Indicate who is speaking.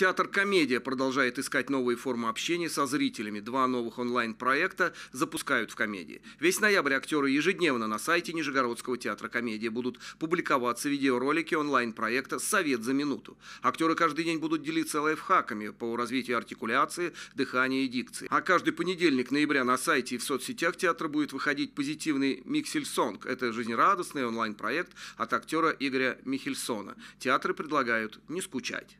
Speaker 1: Театр «Комедия» продолжает искать новые формы общения со зрителями. Два новых онлайн-проекта запускают в «Комедии». Весь ноябрь актеры ежедневно на сайте Нижегородского театра «Комедия» будут публиковаться видеоролики онлайн-проекта «Совет за минуту». Актеры каждый день будут делиться лайфхаками по развитию артикуляции, дыхания и дикции. А каждый понедельник ноября на сайте и в соцсетях театра будет выходить позитивный миксельсонг. Это жизнерадостный онлайн-проект от актера Игоря Михельсона. Театры предлагают не скучать.